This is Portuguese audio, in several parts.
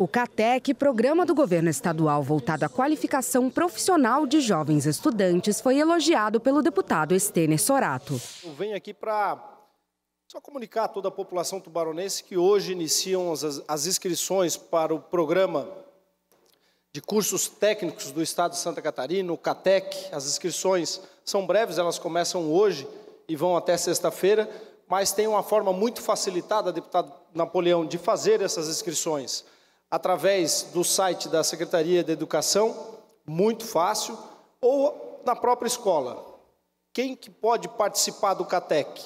O CATEC, programa do governo estadual voltado à qualificação profissional de jovens estudantes, foi elogiado pelo deputado Estênio Sorato. Eu venho aqui para só comunicar a toda a população tubaronense que hoje iniciam as, as inscrições para o programa de cursos técnicos do Estado de Santa Catarina, o CATEC. As inscrições são breves, elas começam hoje e vão até sexta-feira, mas tem uma forma muito facilitada, deputado Napoleão, de fazer essas inscrições através do site da Secretaria de Educação, muito fácil, ou na própria escola. Quem que pode participar do CATEC?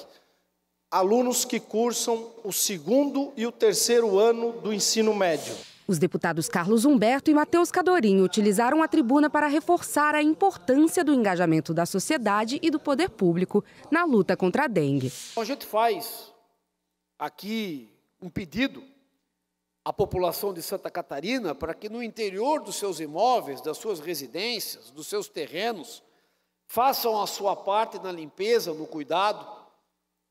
Alunos que cursam o segundo e o terceiro ano do ensino médio. Os deputados Carlos Humberto e Matheus Cadorinho utilizaram a tribuna para reforçar a importância do engajamento da sociedade e do poder público na luta contra a dengue. Então, a gente faz aqui um pedido a população de Santa Catarina para que no interior dos seus imóveis, das suas residências, dos seus terrenos, façam a sua parte na limpeza, no cuidado.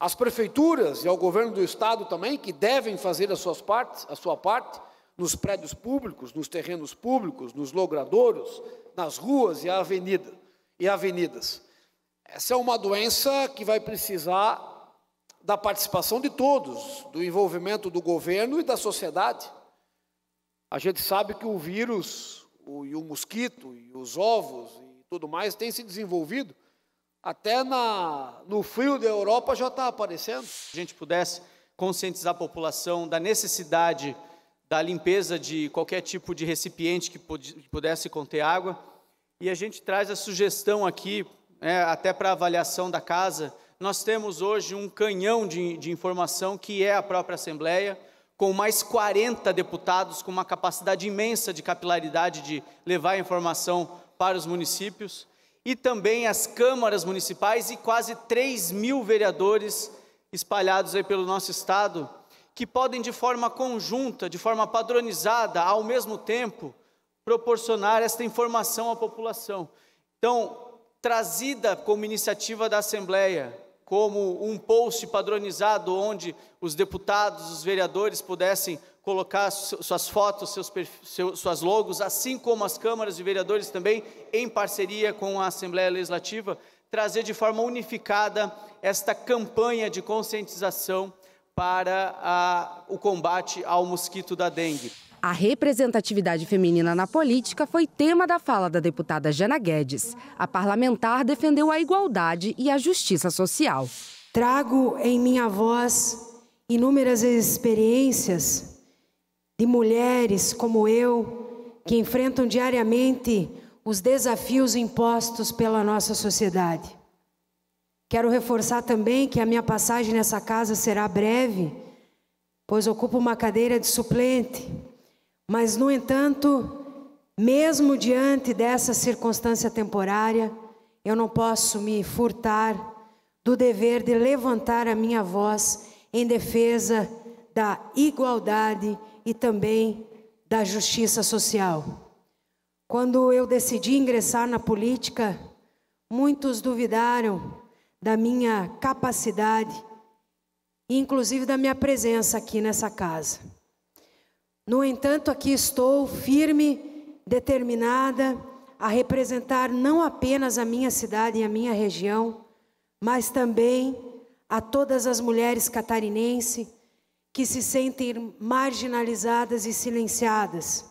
As prefeituras e ao governo do estado também que devem fazer as suas partes, a sua parte nos prédios públicos, nos terrenos públicos, nos logradouros, nas ruas e avenida e avenidas. Essa é uma doença que vai precisar da participação de todos, do envolvimento do governo e da sociedade. A gente sabe que o vírus, o, e o mosquito, e os ovos e tudo mais tem se desenvolvido. Até na, no frio da Europa já está aparecendo. Se a gente pudesse conscientizar a população da necessidade da limpeza de qualquer tipo de recipiente que pudesse conter água. E a gente traz a sugestão aqui, né, até para avaliação da casa, nós temos hoje um canhão de, de informação que é a própria Assembleia, com mais 40 deputados, com uma capacidade imensa de capilaridade de levar informação para os municípios, e também as câmaras municipais e quase 3 mil vereadores espalhados aí pelo nosso estado, que podem de forma conjunta, de forma padronizada, ao mesmo tempo, proporcionar esta informação à população. Então, trazida como iniciativa da Assembleia, como um post padronizado onde os deputados, os vereadores pudessem colocar suas fotos, seus, seus, suas logos, assim como as câmaras de vereadores também, em parceria com a Assembleia Legislativa, trazer de forma unificada esta campanha de conscientização para a, o combate ao mosquito da dengue. A representatividade feminina na política foi tema da fala da deputada Jana Guedes. A parlamentar defendeu a igualdade e a justiça social. Trago em minha voz inúmeras experiências de mulheres como eu, que enfrentam diariamente os desafios impostos pela nossa sociedade. Quero reforçar também que a minha passagem nessa casa será breve, pois ocupo uma cadeira de suplente mas, no entanto, mesmo diante dessa circunstância temporária, eu não posso me furtar do dever de levantar a minha voz em defesa da igualdade e também da justiça social. Quando eu decidi ingressar na política, muitos duvidaram da minha capacidade, inclusive da minha presença aqui nessa casa. No entanto, aqui estou firme, determinada a representar não apenas a minha cidade e a minha região, mas também a todas as mulheres catarinenses que se sentem marginalizadas e silenciadas.